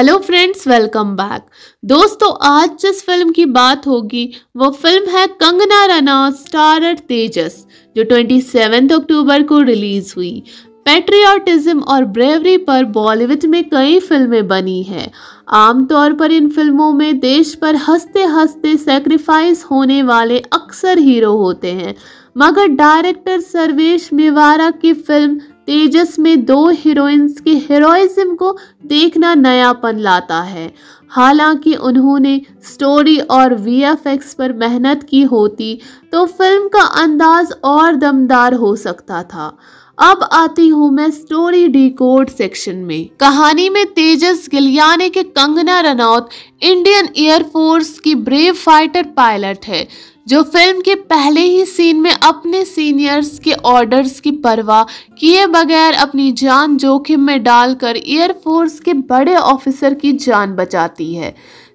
hello friends welcome back दोस्तों आज जिस फिल्म की बात होगी वो फिल्म है कंगना रना स्टारर तेजस जो 27 अक्टूबर को रिलीज हुई पेट्रियाटिज्म और ब्रेवरी पर बॉलीवुड में कई फिल्में बनी हैं आमतौर पर इन फिल्मों में देश पर हंसते हंसते सेक्रीफाइस होने वाले अक्सर हीरो होते हैं मगर डायरेक्टर सर्वेश मेवारा की फिल्म तेजस में दो हीरोइंस के हीरोइज्म को देखना नयापन लाता है हालांकि उन्होंने स्टोरी और वीएफएक्स पर मेहनत की होती तो फिल्म का अंदाज और दमदार हो सकता था अब आती हूँ मैं स्टोरी डिकोड सेक्शन में कहानी में तेजस गिलियाने के कंगना रनौत इंडियन एयरफोर्स की ब्रेव फाइटर पायलट है जो फिल्म के पहले ही सीन में अपने सीनियर्स के ऑर्डर्स की परवाह किए बगैर अपनी जान जोखिम में डालकर एयरफोर्स के बड़े ऑफिसर की जान बचाती है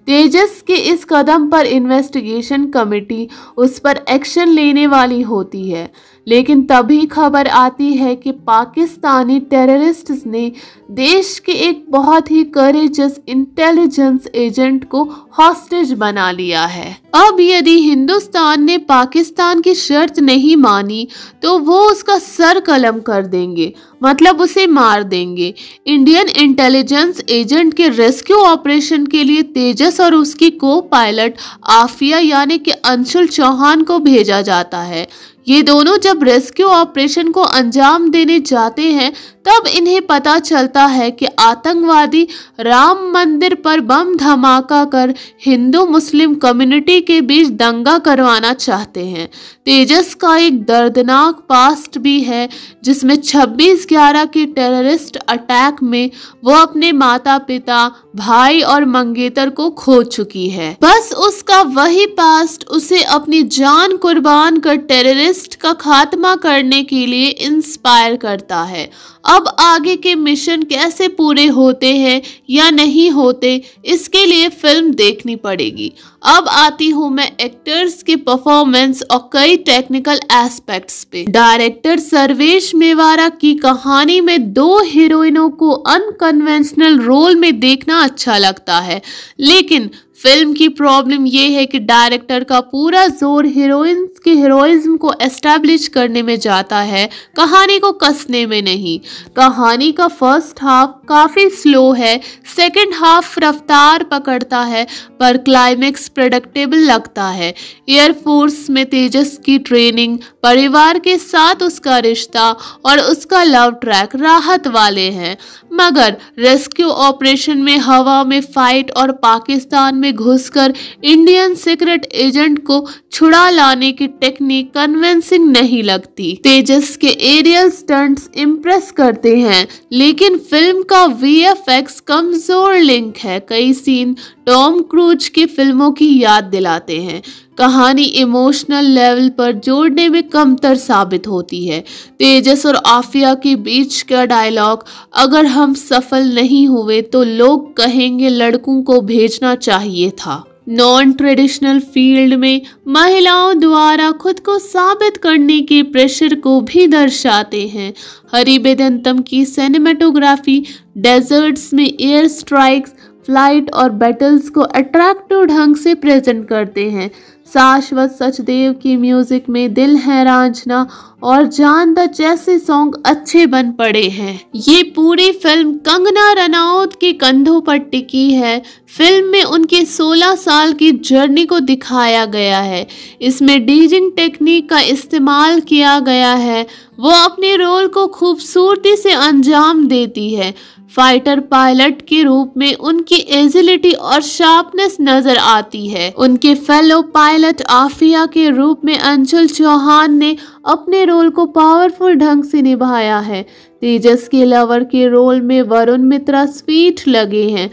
तेजस के इस कदम पर इन्वेस्टिगेशन कमेटी उस पर एक्शन लेने वाली होती है लेकिन तभी खबर आती है कि पाकिस्तानी टेररिस्ट ने देश के एक बहुत ही करेजस इंटेलिजेंस एजेंट को हॉस्टेज बना लिया है अब यदि हिंदुस्तान ने पाकिस्तान की शर्त नहीं मानी तो वो उसका सर कलम कर देंगे मतलब उसे मार देंगे इंडियन इंटेलिजेंस एजेंट के रेस्क्यू ऑपरेशन के लिए तेजस और उसकी को पायलट आफिया यानी कि अंशुल चौहान को भेजा जाता है ये दोनों जब रेस्क्यू ऑपरेशन को अंजाम देने जाते हैं तब इन्हें पता चलता है कि आतंकवादी राम मंदिर पर बम धमाका कर हिंदू मुस्लिम कम्युनिटी के बीच दंगा करवाना चाहते हैं तेजस का एक दर्दनाक पास्ट भी है जिसमें 26 ग्यारह के टेररिस्ट अटैक में वो अपने माता पिता भाई और मंगेतर को खो चुकी है बस उसका वही पास्ट उसे अपनी जान कुर्बान कर टेररिस्ट का खात्मा करने के लिए इंस्पायर करता है अब आगे के मिशन कैसे पूरे होते हैं या नहीं होते इसके लिए फिल्म देखनी पड़ेगी अब आती हूँ मैं एक्टर्स के परफॉर्मेंस और कई टेक्निकल एस्पेक्ट्स पे डायरेक्टर सर्वेश मेवारा की कहानी में दो हीरोइनों को अनकन्वेंशनल रोल में देखना अच्छा लगता है लेकिन फिल्म की प्रॉब्लम ये है कि डायरेक्टर का पूरा जोर हीरोइंस के हीरोइज्म को एस्टेब्लिश करने में जाता है कहानी को कसने में नहीं कहानी का फर्स्ट हाफ काफ़ी स्लो है सेकंड हाफ रफ्तार पकड़ता है पर क्लाइमेक्स प्रडक्टेबल लगता है एयरफोर्स में तेजस की ट्रेनिंग परिवार के साथ उसका रिश्ता और उसका लव ट्रैक राहत वाले हैं मगर रेस्क्यू ऑपरेशन में हवा में फाइट और पाकिस्तान में में घुसकर इंडियन सीक्रेट एजेंट को छुड़ा लाने की टेक्निक कन्विंसिंग नहीं लगती तेजस के एरियल स्टंट इम्प्रेस करते हैं लेकिन फिल्म का वीएफएक्स कमजोर लिंक है कई सीन टॉम क्रूज की फिल्मों की याद दिलाते हैं कहानी इमोशनल लेवल पर जोड़ने में कमतर साबित होती है तेजस और आफिया के बीच का डायलॉग अगर हम सफल नहीं हुए तो लोग कहेंगे लड़कों को भेजना चाहिए था नॉन ट्रेडिशनल फील्ड में महिलाओं द्वारा खुद को साबित करने के प्रेशर को भी दर्शाते हैं हरी बेदंतम की सिनेमाटोग्राफी डेजर्ट्स में एयर स्ट्राइक्स फ्लाइट और बैटल्स को अट्रैक्टिव ढंग से प्रेजेंट करते हैं शाश्वत सचदेव की म्यूज़िक में दिल है रांझना और जान द जैसे सॉन्ग अच्छे बन पड़े हैं ये पूरी फिल्म कंगना रनौत के कंधों पर टिकी है फिल्म में उनके 16 साल की जर्नी को दिखाया गया है इसमें डीजिंग टेक्निक का इस्तेमाल किया गया है वो अपने रोल को खूबसूरती से अंजाम देती है फाइटर पायलट के रूप में उनकी एजिलिटी और शार्पनेस नजर आती है उनके फेलो पायलट आफिया के रूप में अंशुल चौहान ने अपने रोल को पावरफुल ढंग से निभाया है तेजस के लवर के रोल में वरुण मित्रा स्वीट लगे हैं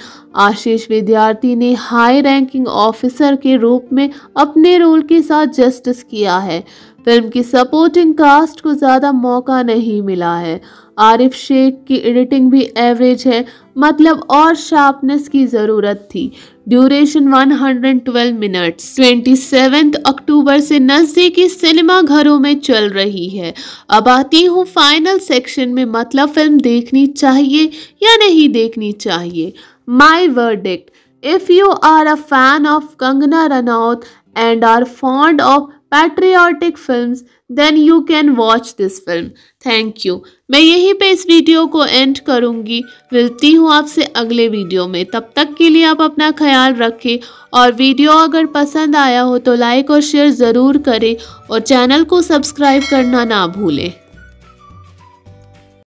आशीष विद्यार्थी ने हाई रैंकिंग ऑफिसर के रूप में अपने रोल के साथ जस्टिस किया है फिल्म की सपोर्टिंग कास्ट को ज़्यादा मौका नहीं मिला है आरिफ शेख की एडिटिंग भी एवरेज है मतलब और शार्पनेस की ज़रूरत थी ड्यूरेशन 112 मिनट्स 27 अक्टूबर से नज़दीकी सिनेमा घरों में चल रही है अब आती हूँ फाइनल सेक्शन में मतलब फिल्म देखनी चाहिए या नहीं देखनी चाहिए my verdict if you are a fan of Kangana Ranaut and are fond of patriotic film then you can watch this film thank you मैं यहीं पे इस वीडियो को एंड करूँगी मिलती हूँ आपसे अगले वीडियो में तब तक के लिए आप अपना ख्याल रखें और वीडियो अगर पसंद आया हो तो लाइक और शेयर ज़रूर करें और चैनल को सब्सक्राइब करना ना भूलें